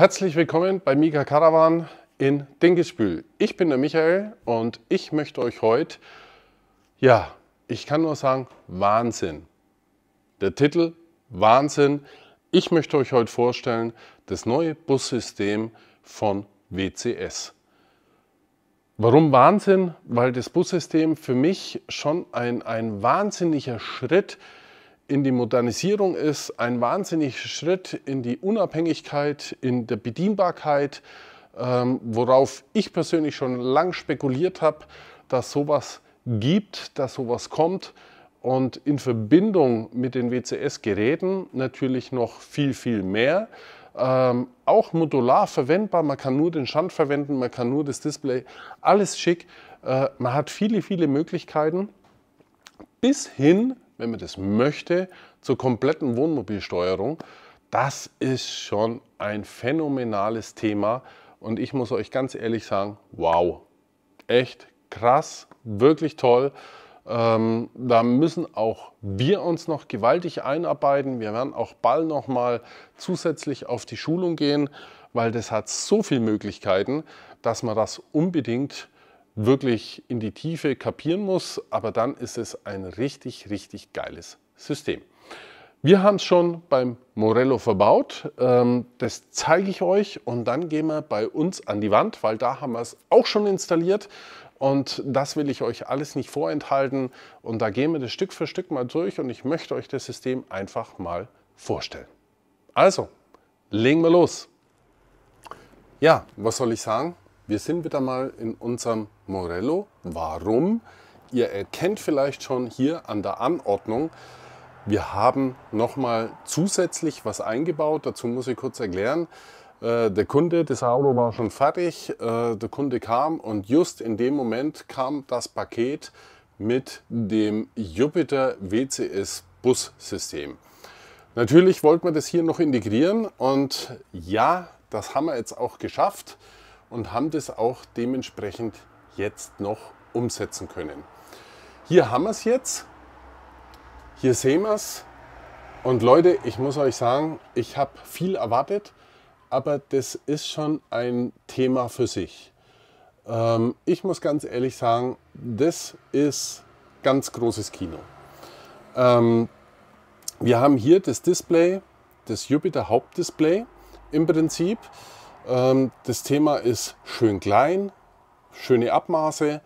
Herzlich willkommen bei Mika Caravan in Dingespül. Ich bin der Michael und ich möchte euch heute, ja, ich kann nur sagen, Wahnsinn. Der Titel Wahnsinn. Ich möchte euch heute vorstellen, das neue Bussystem von WCS. Warum Wahnsinn? Weil das Bussystem für mich schon ein, ein wahnsinniger Schritt ist in die Modernisierung ist, ein wahnsinniger Schritt in die Unabhängigkeit, in der Bedienbarkeit, ähm, worauf ich persönlich schon lang spekuliert habe, dass sowas gibt, dass sowas kommt und in Verbindung mit den WCS-Geräten natürlich noch viel, viel mehr. Ähm, auch modular verwendbar, man kann nur den Schand verwenden, man kann nur das Display, alles schick. Äh, man hat viele, viele Möglichkeiten bis hin wenn man das möchte, zur kompletten Wohnmobilsteuerung. Das ist schon ein phänomenales Thema und ich muss euch ganz ehrlich sagen, wow, echt krass, wirklich toll. Ähm, da müssen auch wir uns noch gewaltig einarbeiten. Wir werden auch bald nochmal zusätzlich auf die Schulung gehen, weil das hat so viele Möglichkeiten, dass man das unbedingt wirklich in die Tiefe kapieren muss, aber dann ist es ein richtig, richtig geiles System. Wir haben es schon beim Morello verbaut. Ähm, das zeige ich euch und dann gehen wir bei uns an die Wand, weil da haben wir es auch schon installiert. Und das will ich euch alles nicht vorenthalten. Und da gehen wir das Stück für Stück mal durch und ich möchte euch das System einfach mal vorstellen. Also, legen wir los. Ja, was soll ich sagen? Wir sind wieder mal in unserem Morello. Warum? Ihr erkennt vielleicht schon hier an der Anordnung, wir haben nochmal zusätzlich was eingebaut. Dazu muss ich kurz erklären. Äh, der Kunde, das Auto war schon fertig. Äh, der Kunde kam und just in dem Moment kam das Paket mit dem Jupiter WCS Bus System. Natürlich wollten wir das hier noch integrieren und ja, das haben wir jetzt auch geschafft und haben das auch dementsprechend jetzt noch umsetzen können. Hier haben wir es jetzt, hier sehen wir es. Und Leute, ich muss euch sagen, ich habe viel erwartet, aber das ist schon ein Thema für sich. Ähm, ich muss ganz ehrlich sagen, das ist ganz großes Kino. Ähm, wir haben hier das Display, das Jupiter Hauptdisplay im Prinzip. Ähm, das Thema ist schön klein, schöne Abmaße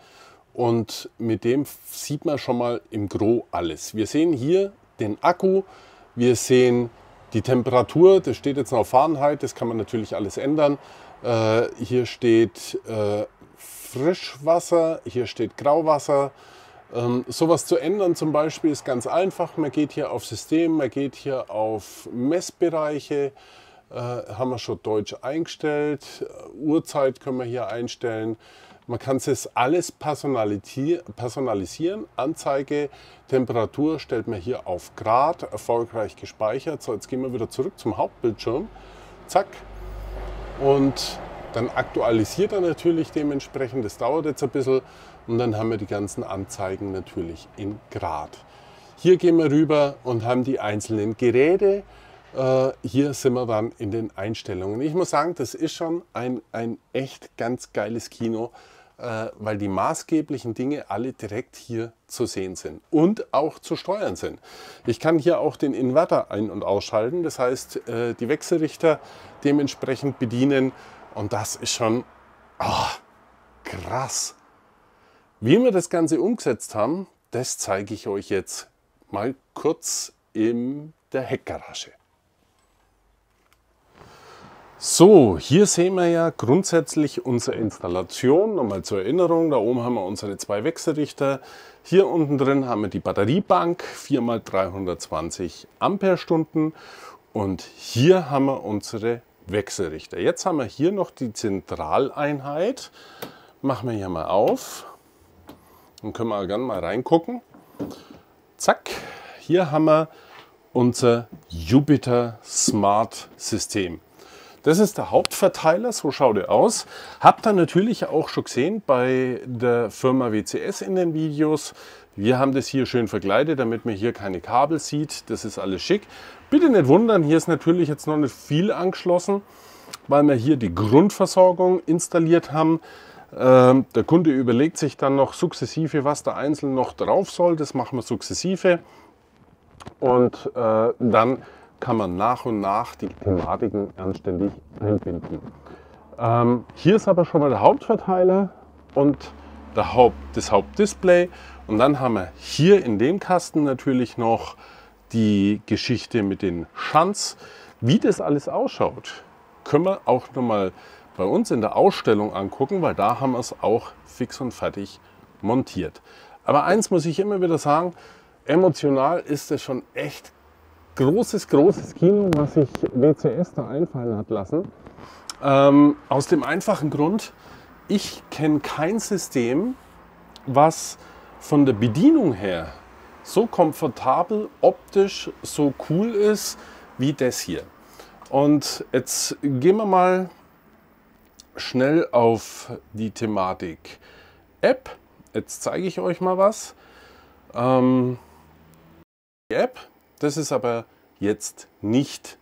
und mit dem sieht man schon mal im Gro alles. Wir sehen hier den Akku, wir sehen die Temperatur, das steht jetzt auf Fahrenheit, das kann man natürlich alles ändern. Äh, hier steht äh, Frischwasser, hier steht Grauwasser. Ähm, sowas zu ändern zum Beispiel ist ganz einfach. Man geht hier auf System, man geht hier auf Messbereiche, äh, haben wir schon Deutsch eingestellt, äh, Uhrzeit können wir hier einstellen. Man kann es alles personalisieren. Anzeige, Temperatur stellt man hier auf Grad, erfolgreich gespeichert. So, jetzt gehen wir wieder zurück zum Hauptbildschirm. Zack. Und dann aktualisiert er natürlich dementsprechend. Das dauert jetzt ein bisschen. Und dann haben wir die ganzen Anzeigen natürlich in Grad. Hier gehen wir rüber und haben die einzelnen Geräte. Äh, hier sind wir dann in den Einstellungen. Ich muss sagen, das ist schon ein, ein echt ganz geiles Kino, äh, weil die maßgeblichen Dinge alle direkt hier zu sehen sind und auch zu steuern sind. Ich kann hier auch den Inverter ein- und ausschalten, das heißt äh, die Wechselrichter dementsprechend bedienen und das ist schon oh, krass. Wie wir das Ganze umgesetzt haben, das zeige ich euch jetzt mal kurz in der Heckgarage. So, hier sehen wir ja grundsätzlich unsere Installation. Nochmal zur Erinnerung, da oben haben wir unsere zwei Wechselrichter. Hier unten drin haben wir die Batteriebank, 4x320 Amperestunden. Und hier haben wir unsere Wechselrichter. Jetzt haben wir hier noch die Zentraleinheit. Machen wir hier mal auf. Dann können wir gerne mal reingucken. Zack, hier haben wir unser Jupiter Smart System. Das ist der Hauptverteiler, so schaut er aus. Habt ihr natürlich auch schon gesehen bei der Firma WCS in den Videos. Wir haben das hier schön verkleidet, damit man hier keine Kabel sieht. Das ist alles schick. Bitte nicht wundern, hier ist natürlich jetzt noch nicht viel angeschlossen, weil wir hier die Grundversorgung installiert haben. Ähm, der Kunde überlegt sich dann noch sukzessive, was da einzeln noch drauf soll. Das machen wir sukzessive. Und äh, dann kann man nach und nach die Thematiken anständig einbinden. Ähm, hier ist aber schon mal der Hauptverteiler und der Haupt, das Hauptdisplay. Und dann haben wir hier in dem Kasten natürlich noch die Geschichte mit den Schanz. Wie das alles ausschaut, können wir auch nochmal bei uns in der Ausstellung angucken, weil da haben wir es auch fix und fertig montiert. Aber eins muss ich immer wieder sagen, emotional ist es schon echt großes, großes Kino, was sich WCS da einfallen hat lassen. Ähm, aus dem einfachen Grund, ich kenne kein System, was von der Bedienung her so komfortabel, optisch so cool ist wie das hier. Und jetzt gehen wir mal schnell auf die Thematik App. Jetzt zeige ich euch mal was. Ähm, die App, das ist aber jetzt nicht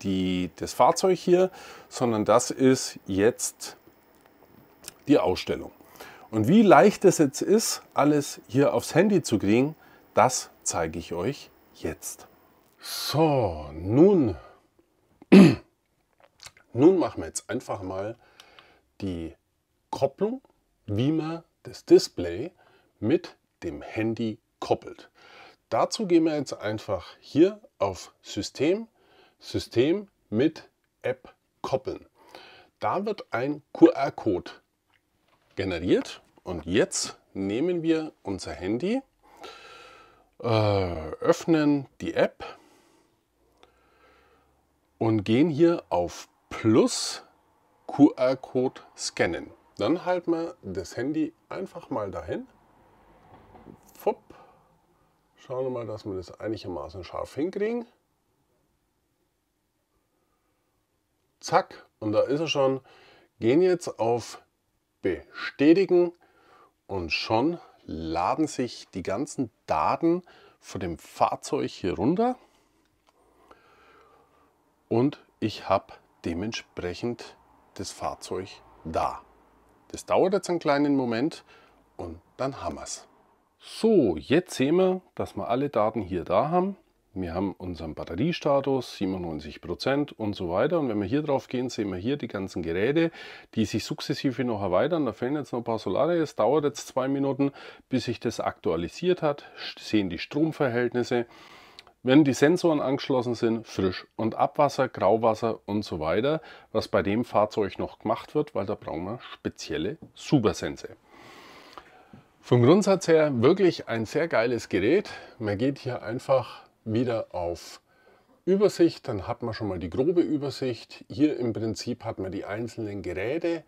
die, das Fahrzeug hier, sondern das ist jetzt die Ausstellung. Und wie leicht es jetzt ist, alles hier aufs Handy zu kriegen, das zeige ich euch jetzt. So, nun, nun machen wir jetzt einfach mal die Kopplung, wie man das Display mit dem Handy koppelt. Dazu gehen wir jetzt einfach hier auf System, System mit App koppeln. Da wird ein QR-Code generiert und jetzt nehmen wir unser Handy, äh, öffnen die App und gehen hier auf Plus QR-Code scannen. Dann halten wir das Handy einfach mal dahin Schauen wir mal, dass wir das einigermaßen scharf hinkriegen. Zack, und da ist er schon. Gehen jetzt auf Bestätigen und schon laden sich die ganzen Daten von dem Fahrzeug hier runter. Und ich habe dementsprechend das Fahrzeug da. Das dauert jetzt einen kleinen Moment und dann haben wir es. So, jetzt sehen wir, dass wir alle Daten hier da haben. Wir haben unseren Batteriestatus, 97% und so weiter. Und wenn wir hier drauf gehen, sehen wir hier die ganzen Geräte, die sich sukzessive noch erweitern. Da fehlen jetzt noch ein paar Solare. Es dauert jetzt zwei Minuten, bis sich das aktualisiert hat. Sehen die Stromverhältnisse. Wenn die Sensoren angeschlossen sind, frisch und Abwasser, Grauwasser und so weiter, was bei dem Fahrzeug noch gemacht wird, weil da brauchen wir spezielle Supersense. Vom Grundsatz her wirklich ein sehr geiles Gerät. Man geht hier einfach wieder auf Übersicht, dann hat man schon mal die grobe Übersicht. Hier im Prinzip hat man die einzelnen Geräte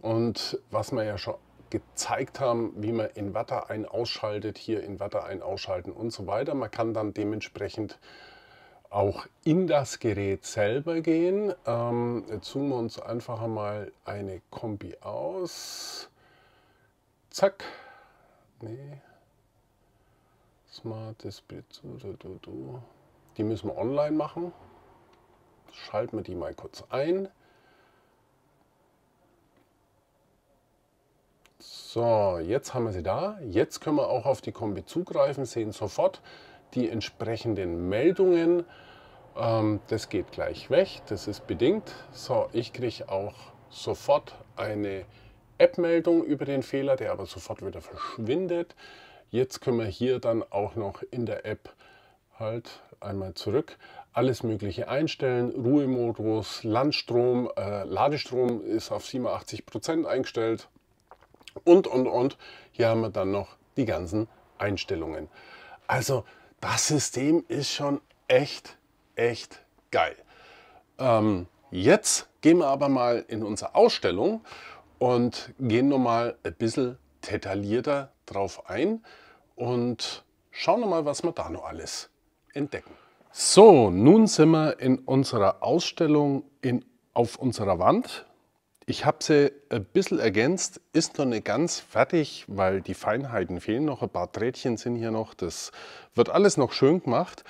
und was wir ja schon gezeigt haben, wie man in Watter ein ausschaltet, hier in Watter ein ausschalten und so weiter. Man kann dann dementsprechend auch in das Gerät selber gehen. Ähm, jetzt zoomen wir uns einfach einmal eine Kombi aus. Zack. Nee. Smart Display. Die müssen wir online machen. Schalten wir die mal kurz ein. So, jetzt haben wir sie da. Jetzt können wir auch auf die Kombi zugreifen, sehen sofort die entsprechenden Meldungen. Ähm, das geht gleich weg, das ist bedingt. So, ich kriege auch sofort eine App-Meldung über den Fehler, der aber sofort wieder verschwindet. Jetzt können wir hier dann auch noch in der App halt einmal zurück alles Mögliche einstellen, Ruhemodus, Landstrom, äh, Ladestrom ist auf 87% Prozent eingestellt und, und, und. Hier haben wir dann noch die ganzen Einstellungen. Also das System ist schon echt, echt geil. Ähm, jetzt gehen wir aber mal in unsere Ausstellung und gehen nochmal ein bisschen detaillierter drauf ein und schauen nochmal, was wir da noch alles entdecken. So, nun sind wir in unserer Ausstellung in, auf unserer Wand. Ich habe sie ein bisschen ergänzt, ist noch nicht ganz fertig, weil die Feinheiten fehlen noch, ein paar Trädchen sind hier noch, das wird alles noch schön gemacht.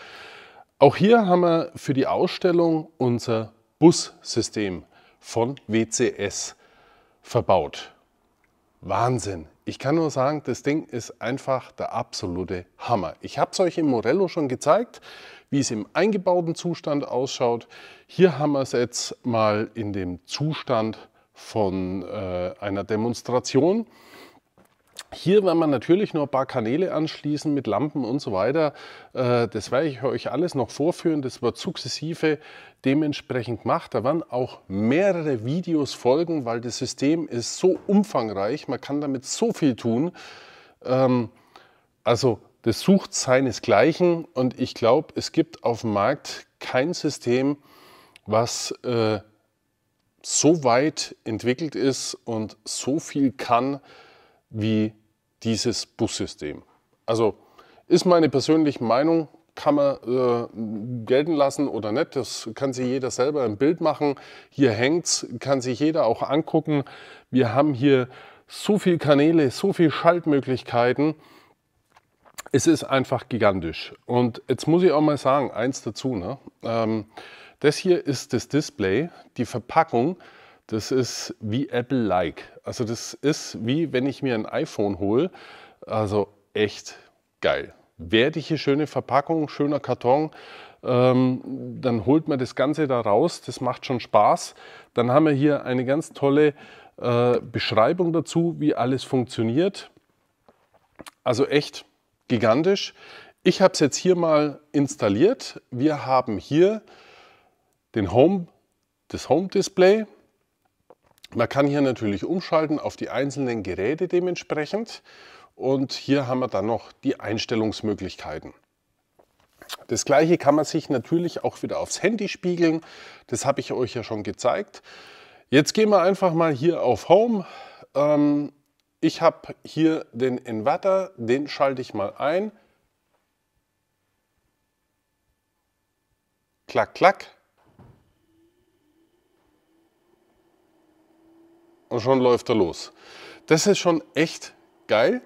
Auch hier haben wir für die Ausstellung unser Bussystem von WCS verbaut. Wahnsinn. Ich kann nur sagen, das Ding ist einfach der absolute Hammer. Ich habe es euch im Morello schon gezeigt, wie es im eingebauten Zustand ausschaut. Hier haben wir es jetzt mal in dem Zustand von äh, einer Demonstration. Hier werden wir natürlich nur ein paar Kanäle anschließen mit Lampen und so weiter. Äh, das werde ich euch alles noch vorführen. Das wird sukzessive dementsprechend gemacht. Da werden auch mehrere Videos folgen, weil das System ist so umfangreich. Man kann damit so viel tun. Ähm, also das sucht seinesgleichen und ich glaube, es gibt auf dem Markt kein System, was äh, so weit entwickelt ist und so viel kann, wie dieses Bussystem. Also ist meine persönliche Meinung, kann man äh, gelten lassen oder nicht. Das kann sich jeder selber im Bild machen. Hier hängt es, kann sich jeder auch angucken. Wir haben hier so viele Kanäle, so viele Schaltmöglichkeiten. Es ist einfach gigantisch. Und jetzt muss ich auch mal sagen, eins dazu. Ne? Ähm, das hier ist das Display, die Verpackung. Das ist wie Apple-like. Also das ist wie wenn ich mir ein iPhone hole. Also echt geil. Wertige, schöne Verpackung, schöner Karton. Ähm, dann holt man das Ganze da raus. Das macht schon Spaß. Dann haben wir hier eine ganz tolle äh, Beschreibung dazu, wie alles funktioniert. Also echt gigantisch. Ich habe es jetzt hier mal installiert. Wir haben hier den Home, das Home Display. Man kann hier natürlich umschalten auf die einzelnen Geräte dementsprechend und hier haben wir dann noch die Einstellungsmöglichkeiten. Das gleiche kann man sich natürlich auch wieder aufs Handy spiegeln, das habe ich euch ja schon gezeigt. Jetzt gehen wir einfach mal hier auf Home. Ähm, ich habe hier den Inverter, den schalte ich mal ein. Klack, klack. und schon läuft er los. Das ist schon echt geil,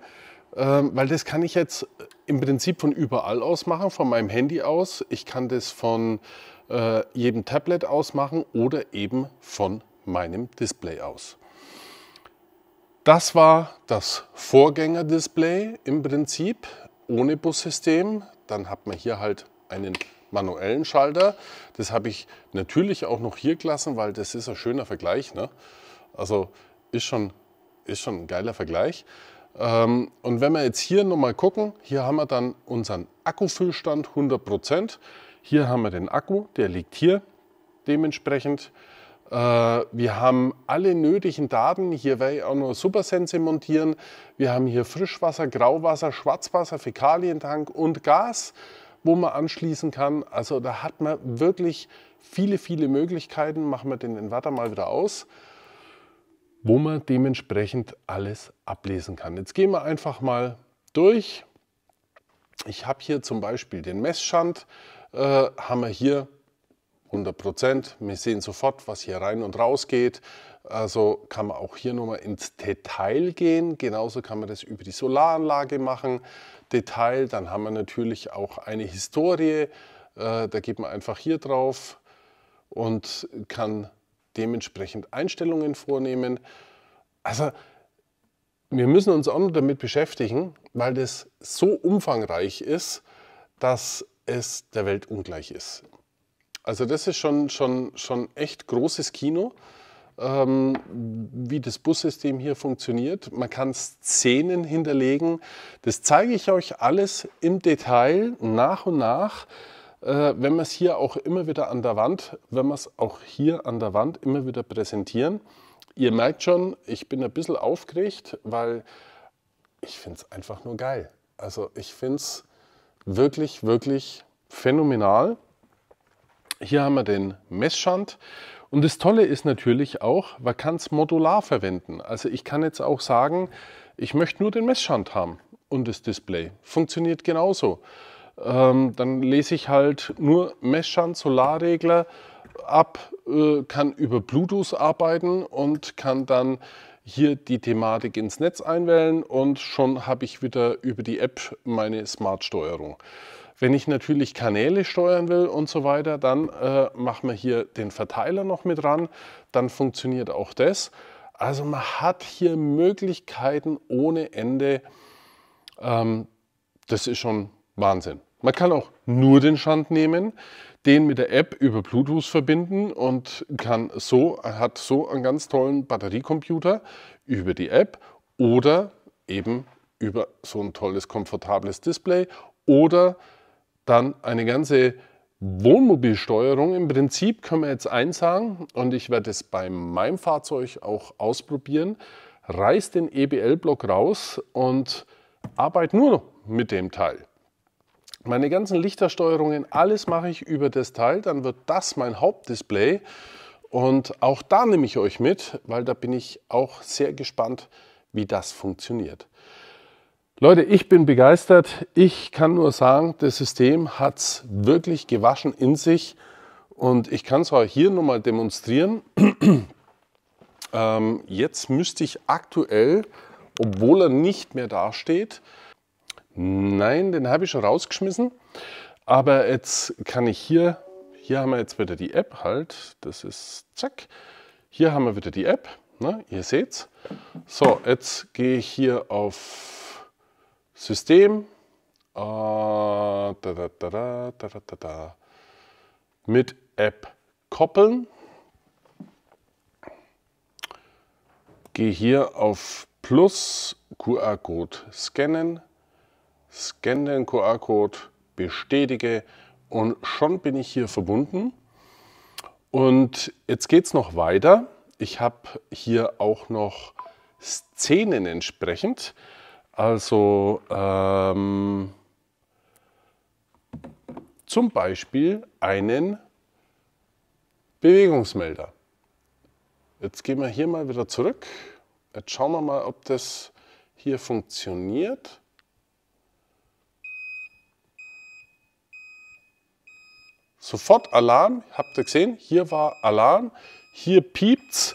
ähm, weil das kann ich jetzt äh, im Prinzip von überall aus machen, von meinem Handy aus. Ich kann das von äh, jedem Tablet aus machen oder eben von meinem Display aus. Das war das Vorgängerdisplay im Prinzip ohne Bussystem. Dann hat man hier halt einen manuellen Schalter. Das habe ich natürlich auch noch hier gelassen, weil das ist ein schöner Vergleich. Ne? Also ist schon, ist schon ein geiler Vergleich. Ähm, und wenn wir jetzt hier nochmal gucken, hier haben wir dann unseren Akkufüllstand 100%. Hier haben wir den Akku, der liegt hier dementsprechend. Äh, wir haben alle nötigen Daten. Hier werde ich auch nur Supersense montieren. Wir haben hier Frischwasser, Grauwasser, Schwarzwasser, Fäkalientank und Gas, wo man anschließen kann. Also da hat man wirklich viele, viele Möglichkeiten. Machen wir den Inverter mal wieder aus wo man dementsprechend alles ablesen kann. Jetzt gehen wir einfach mal durch. Ich habe hier zum Beispiel den Messschand, äh, haben wir hier 100 Prozent. Wir sehen sofort, was hier rein und raus geht. Also kann man auch hier nochmal ins Detail gehen. Genauso kann man das über die Solaranlage machen. Detail, dann haben wir natürlich auch eine Historie. Äh, da geht man einfach hier drauf und kann dementsprechend Einstellungen vornehmen. Also wir müssen uns auch noch damit beschäftigen, weil das so umfangreich ist, dass es der Welt ungleich ist. Also das ist schon, schon, schon echt großes Kino, ähm, wie das Bussystem hier funktioniert. Man kann Szenen hinterlegen. Das zeige ich euch alles im Detail nach und nach äh, wenn wir es hier auch immer wieder an der Wand, wenn wir es auch hier an der Wand immer wieder präsentieren. Ihr merkt schon, ich bin ein bisschen aufgeregt, weil ich finde es einfach nur geil. Also ich finde es wirklich, wirklich phänomenal. Hier haben wir den Messschand. Und das Tolle ist natürlich auch, man kann es modular verwenden. Also ich kann jetzt auch sagen, ich möchte nur den Messschand haben und das Display. Funktioniert genauso. Ähm, dann lese ich halt nur Messschand, Solarregler ab, äh, kann über Bluetooth arbeiten und kann dann hier die Thematik ins Netz einwählen und schon habe ich wieder über die App meine Smart-Steuerung. Wenn ich natürlich Kanäle steuern will und so weiter, dann äh, machen wir hier den Verteiler noch mit ran, dann funktioniert auch das. Also man hat hier Möglichkeiten ohne Ende. Ähm, das ist schon Wahnsinn. Man kann auch nur den Schand nehmen, den mit der App über Bluetooth verbinden und kann so, hat so einen ganz tollen Batteriecomputer über die App oder eben über so ein tolles, komfortables Display oder dann eine ganze Wohnmobilsteuerung. Im Prinzip können wir jetzt eins sagen und ich werde es bei meinem Fahrzeug auch ausprobieren. Reiß den EBL-Block raus und arbeite nur mit dem Teil. Meine ganzen Lichtersteuerungen, alles mache ich über das Teil, dann wird das mein Hauptdisplay. Und auch da nehme ich euch mit, weil da bin ich auch sehr gespannt, wie das funktioniert. Leute, ich bin begeistert. Ich kann nur sagen, das System hat es wirklich gewaschen in sich. Und ich kann es auch hier nochmal demonstrieren. Ähm, jetzt müsste ich aktuell, obwohl er nicht mehr dasteht, Nein, den habe ich schon rausgeschmissen. Aber jetzt kann ich hier, hier haben wir jetzt wieder die App halt. Das ist zack. Hier haben wir wieder die App. Ne? Ihr seht's. So, jetzt gehe ich hier auf System. Äh, da, da, da, da, Mit App koppeln. Gehe hier auf Plus QR-Code scannen scanne den QR-Code, bestätige und schon bin ich hier verbunden. Und jetzt geht es noch weiter. Ich habe hier auch noch Szenen entsprechend. Also ähm, zum Beispiel einen Bewegungsmelder. Jetzt gehen wir hier mal wieder zurück. Jetzt schauen wir mal, ob das hier funktioniert. Sofort Alarm, habt ihr gesehen, hier war Alarm, hier piept's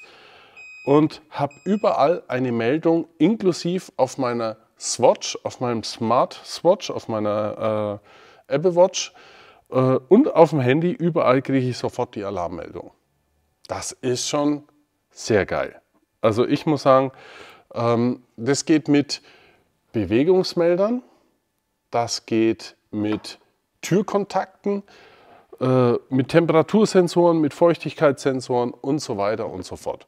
und habe überall eine Meldung inklusive auf meiner Swatch, auf meinem Smart Swatch, auf meiner äh, Apple Watch äh, und auf dem Handy. Überall kriege ich sofort die Alarmmeldung. Das ist schon sehr geil. Also ich muss sagen, ähm, das geht mit Bewegungsmeldern, das geht mit Türkontakten, äh, mit Temperatursensoren, mit Feuchtigkeitssensoren und so weiter und so fort.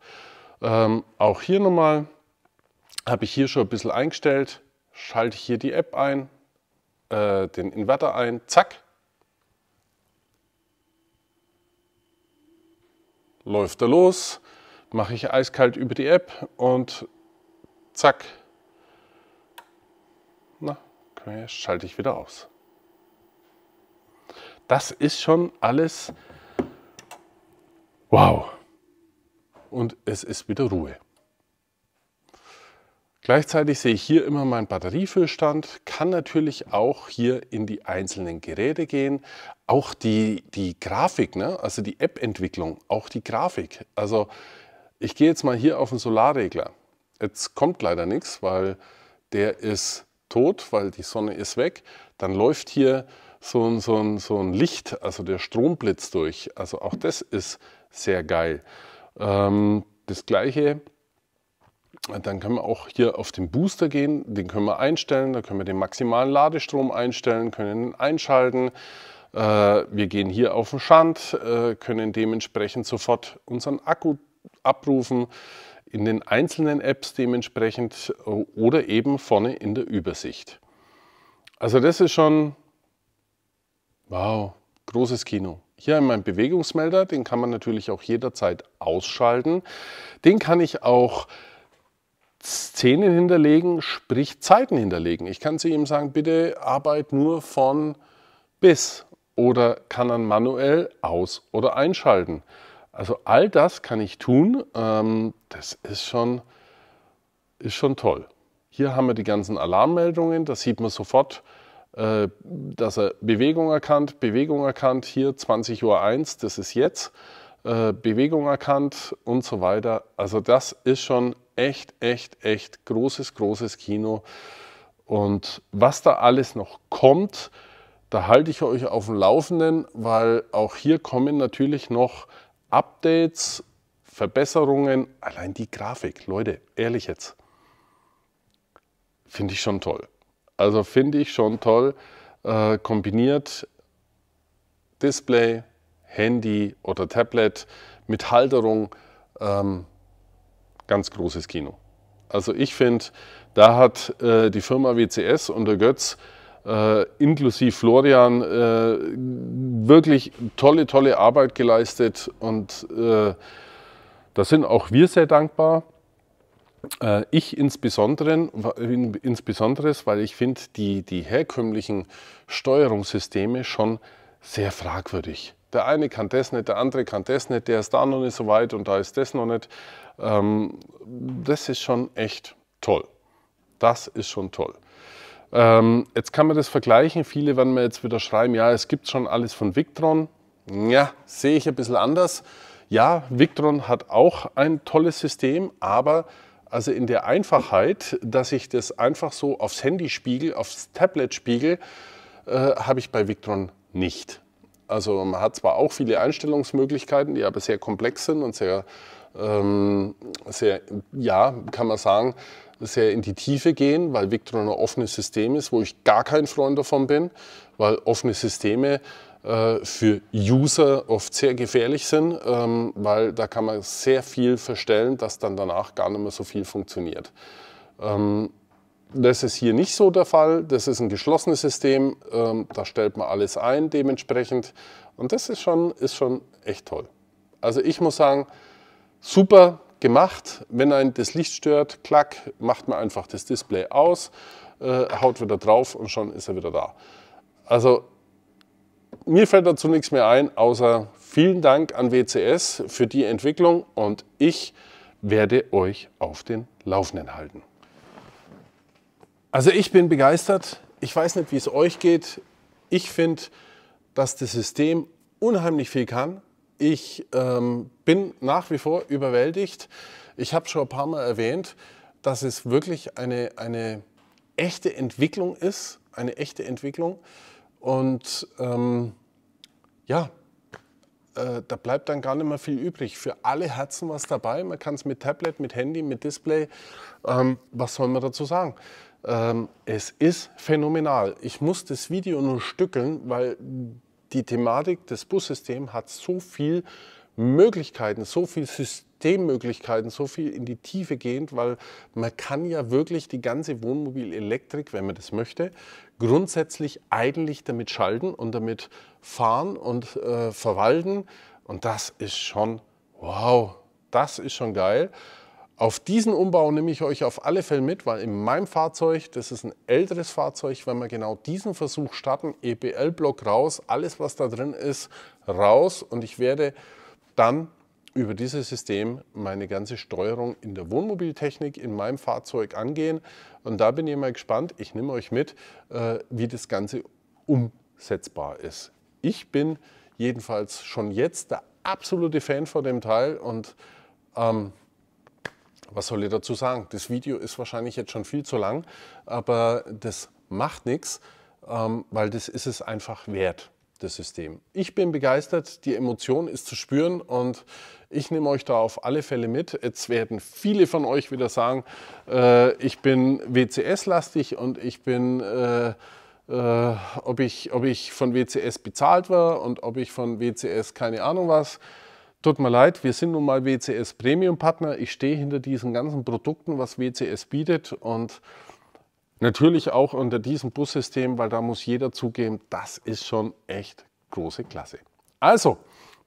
Ähm, auch hier nochmal habe ich hier schon ein bisschen eingestellt, schalte ich hier die App ein, äh, den Inverter ein, zack, läuft er los, mache ich eiskalt über die App und zack, na, schalte ich wieder aus. Das ist schon alles wow. Und es ist wieder Ruhe. Gleichzeitig sehe ich hier immer meinen Batteriefüllstand, kann natürlich auch hier in die einzelnen Geräte gehen. Auch die, die Grafik, ne? also die App-Entwicklung, auch die Grafik. Also ich gehe jetzt mal hier auf den Solarregler. Jetzt kommt leider nichts, weil der ist tot, weil die Sonne ist weg. Dann läuft hier so ein, so, ein, so ein Licht, also der Strom blitzt durch. Also auch das ist sehr geil. Ähm, das gleiche, dann können wir auch hier auf den Booster gehen, den können wir einstellen, da können wir den maximalen Ladestrom einstellen, können ihn einschalten. Äh, wir gehen hier auf den Schand, äh, können dementsprechend sofort unseren Akku abrufen in den einzelnen Apps dementsprechend äh, oder eben vorne in der Übersicht. Also das ist schon Wow, großes Kino. Hier haben wir einen Bewegungsmelder, den kann man natürlich auch jederzeit ausschalten. Den kann ich auch Szenen hinterlegen, sprich Zeiten hinterlegen. Ich kann zu ihm sagen, bitte arbeit nur von bis oder kann dann manuell aus- oder einschalten. Also all das kann ich tun. Ähm, das ist schon, ist schon toll. Hier haben wir die ganzen Alarmmeldungen. Das sieht man sofort, äh, dass er Bewegung erkannt, Bewegung erkannt, hier 20 Uhr 1, das ist jetzt, äh, Bewegung erkannt und so weiter. Also das ist schon echt, echt, echt großes, großes Kino. Und was da alles noch kommt, da halte ich euch auf dem Laufenden, weil auch hier kommen natürlich noch Updates, Verbesserungen, allein die Grafik, Leute, ehrlich jetzt, finde ich schon toll. Also finde ich schon toll, äh, kombiniert Display, Handy oder Tablet mit Halterung, ähm, ganz großes Kino. Also ich finde, da hat äh, die Firma WCS und der Götz äh, inklusive Florian äh, wirklich tolle, tolle Arbeit geleistet und äh, da sind auch wir sehr dankbar. Äh, ich insbesondere, insbesondere, weil ich finde die, die herkömmlichen Steuerungssysteme schon sehr fragwürdig. Der eine kann das nicht, der andere kann das nicht, der ist da noch nicht so weit und da ist das noch nicht. Ähm, das ist schon echt toll. Das ist schon toll. Ähm, jetzt kann man das vergleichen. Viele werden mir jetzt wieder schreiben, ja, es gibt schon alles von Victron. Ja, sehe ich ein bisschen anders. Ja, Victron hat auch ein tolles System, aber also in der Einfachheit, dass ich das einfach so aufs Handy spiegel, aufs Tablet spiegel, äh, habe ich bei Victron nicht. Also man hat zwar auch viele Einstellungsmöglichkeiten, die aber sehr komplex sind und sehr, ähm, sehr ja, kann man sagen, sehr in die Tiefe gehen, weil Victron ein offenes System ist, wo ich gar kein Freund davon bin, weil offene Systeme äh, für User oft sehr gefährlich sind, ähm, weil da kann man sehr viel verstellen, dass dann danach gar nicht mehr so viel funktioniert. Ähm, das ist hier nicht so der Fall. Das ist ein geschlossenes System. Ähm, da stellt man alles ein dementsprechend. Und das ist schon, ist schon echt toll. Also ich muss sagen, super gemacht. Wenn ein das Licht stört, klack, macht man einfach das Display aus, äh, haut wieder drauf und schon ist er wieder da. Also mir fällt dazu nichts mehr ein, außer vielen Dank an WCS für die Entwicklung und ich werde euch auf den Laufenden halten. Also ich bin begeistert. Ich weiß nicht, wie es euch geht. Ich finde, dass das System unheimlich viel kann. Ich ähm, bin nach wie vor überwältigt. Ich habe schon ein paar Mal erwähnt, dass es wirklich eine, eine echte Entwicklung ist, eine echte Entwicklung. Und ähm, ja, äh, da bleibt dann gar nicht mehr viel übrig. Für alle Herzen was dabei. Man kann es mit Tablet, mit Handy, mit Display. Ähm, was soll man dazu sagen? Ähm, es ist phänomenal. Ich muss das Video nur stückeln, weil die Thematik des Bussystems hat so viel Möglichkeiten, so viel Systemmöglichkeiten, so viel in die Tiefe gehend, weil man kann ja wirklich die ganze Wohnmobilelektrik, wenn man das möchte, grundsätzlich eigentlich damit schalten und damit fahren und äh, verwalten. Und das ist schon, wow, das ist schon geil. Auf diesen Umbau nehme ich euch auf alle Fälle mit, weil in meinem Fahrzeug, das ist ein älteres Fahrzeug, wenn wir genau diesen Versuch starten, EBL-Block raus, alles was da drin ist, raus und ich werde dann über dieses System meine ganze Steuerung in der Wohnmobiltechnik in meinem Fahrzeug angehen. Und da bin ich mal gespannt, ich nehme euch mit, äh, wie das Ganze umsetzbar ist. Ich bin jedenfalls schon jetzt der absolute Fan von dem Teil und ähm, was soll ich dazu sagen? Das Video ist wahrscheinlich jetzt schon viel zu lang, aber das macht nichts, ähm, weil das ist es einfach wert das System. Ich bin begeistert, die Emotion ist zu spüren und ich nehme euch da auf alle Fälle mit. Jetzt werden viele von euch wieder sagen, äh, ich bin WCS-lastig und ich bin, äh, äh, ob, ich, ob ich von WCS bezahlt war und ob ich von WCS keine Ahnung was. Tut mir leid, wir sind nun mal WCS Premium Partner. Ich stehe hinter diesen ganzen Produkten, was WCS bietet und Natürlich auch unter diesem Bussystem, weil da muss jeder zugeben, das ist schon echt große Klasse. Also,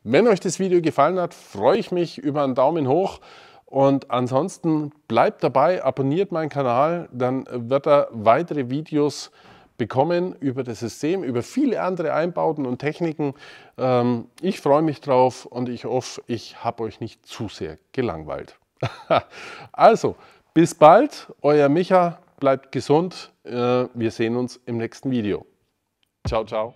wenn euch das Video gefallen hat, freue ich mich über einen Daumen hoch. Und ansonsten bleibt dabei, abonniert meinen Kanal, dann wird er weitere Videos bekommen über das System, über viele andere Einbauten und Techniken. Ähm, ich freue mich drauf und ich hoffe, ich habe euch nicht zu sehr gelangweilt. also, bis bald, euer Micha bleibt gesund. Äh, wir sehen uns im nächsten Video. Ciao, ciao.